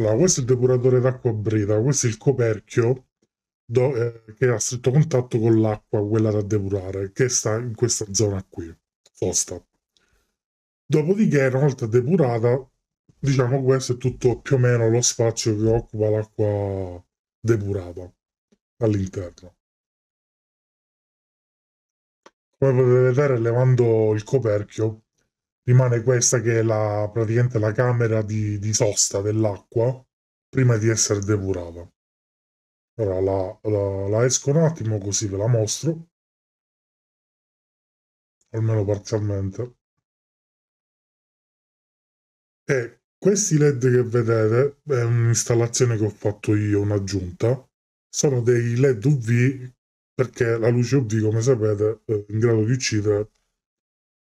Allora, questo è il depuratore d'acqua breda, questo è il coperchio do, eh, che ha stretto contatto con l'acqua, quella da depurare, che sta in questa zona qui, sosta. Dopodiché, una volta depurata, diciamo questo è tutto più o meno lo spazio che occupa l'acqua depurata all'interno. Come potete vedere, levando il coperchio, rimane questa che è la, praticamente la camera di, di sosta dell'acqua prima di essere depurata. Ora la, la, la esco un attimo così ve la mostro, almeno parzialmente. E questi LED che vedete è un'installazione che ho fatto io, un'aggiunta. Sono dei LED UV perché la luce UV, come sapete, è in grado di uccidere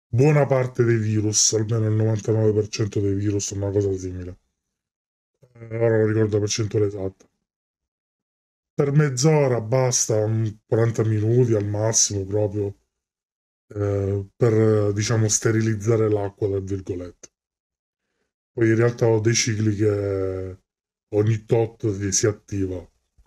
buona parte dei virus, almeno il 99% dei virus, sono una cosa simile. Eh, ora non ricordo la percentuale esatta. Per mezz'ora basta, 40 minuti al massimo proprio, eh, per diciamo sterilizzare l'acqua, tra virgolette. Poi in realtà ho dei cicli che ogni tot si attiva,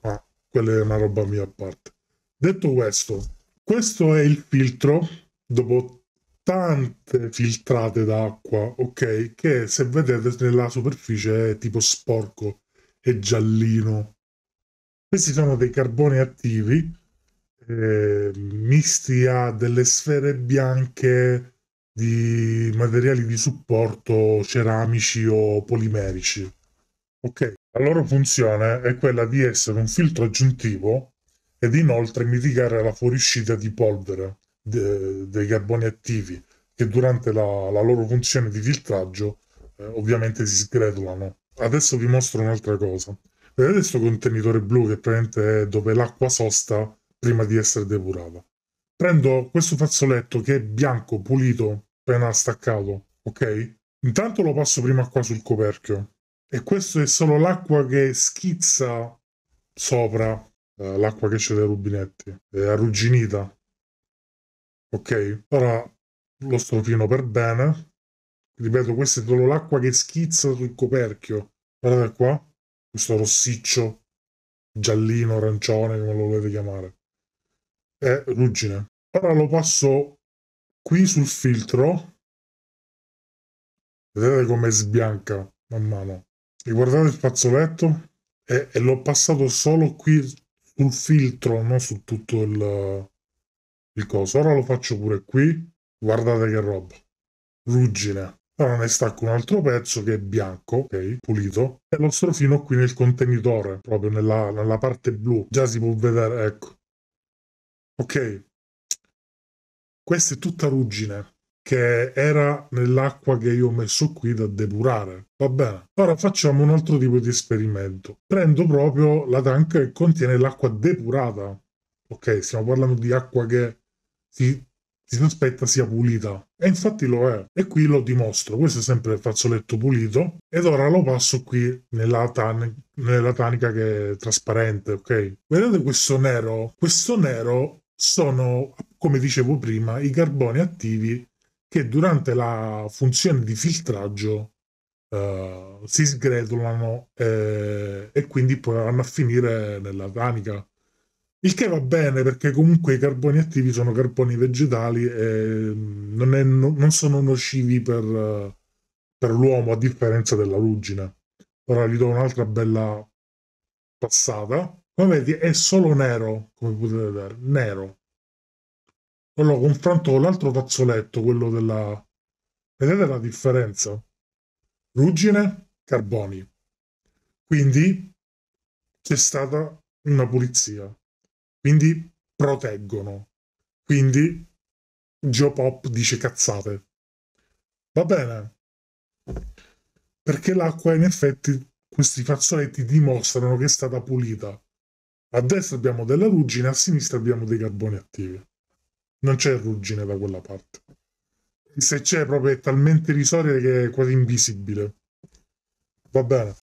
ma quella è una roba mia a parte. Detto questo, questo è il filtro dopo tante filtrate d'acqua, ok? Che se vedete nella superficie è tipo sporco e giallino. Questi sono dei carboni attivi eh, misti a delle sfere bianche di materiali di supporto ceramici o polimerici. Ok, la loro funzione è quella di essere un filtro aggiuntivo ed inoltre mitigare la fuoriuscita di polvere de, dei carboni attivi che durante la, la loro funzione di filtraggio eh, ovviamente si sgretolano. Adesso vi mostro un'altra cosa. Vedete questo contenitore blu che praticamente è dove l'acqua sosta prima di essere depurata. Prendo questo fazzoletto che è bianco, pulito, appena staccato, ok? Intanto lo passo prima qua sul coperchio e questo è solo l'acqua che schizza sopra eh, l'acqua che c'è dai rubinetti, è arrugginita ok ora lo strofino per bene ripeto questo è solo l'acqua che schizza sul coperchio guardate qua questo rossiccio giallino arancione come lo volete chiamare è ruggine ora lo passo qui sul filtro vedete come sbianca man mano E guardate il fazzoletto e, e l'ho passato solo qui sul filtro non su tutto il il coso, ora lo faccio pure qui. Guardate che roba. Ruggine. Ora ne stacco un altro pezzo che è bianco, ok, pulito, e lo strofino qui nel contenitore, proprio nella, nella parte blu. Già si può vedere, ecco. Ok. Questa è tutta ruggine che era nell'acqua che io ho messo qui da depurare. Va bene. Ora facciamo un altro tipo di esperimento. Prendo proprio la tank che contiene l'acqua depurata. Ok, stiamo parlando di acqua che si, si aspetta sia pulita. E infatti lo è. E qui lo dimostro. Questo è sempre il fazzoletto pulito. Ed ora lo passo qui nella, tan- nella tanica che è trasparente, ok? Vedete questo nero? Questo nero sono, come dicevo prima, i carboni attivi che durante la funzione di filtraggio eh, si sgretolano eh, e quindi poi vanno a finire nella tanica il che va bene perché comunque i carboni attivi sono carboni vegetali e mm, non, è, non sono nocivi per, per, l'uomo a differenza della ruggine. Ora gli do un'altra bella passata. Come vedi è solo nero, come potete vedere, nero. Poi lo confronto con l'altro fazzoletto, quello della... Vedete la differenza? Ruggine, carboni. Quindi c'è stata una pulizia quindi proteggono. Quindi Joe Pop dice cazzate. Va bene. Perché l'acqua in effetti questi fazzoletti dimostrano che è stata pulita. A destra abbiamo della ruggine, a sinistra abbiamo dei carboni attivi. Non c'è ruggine da quella parte. se c'è proprio è talmente irrisoria che è quasi invisibile. Va bene.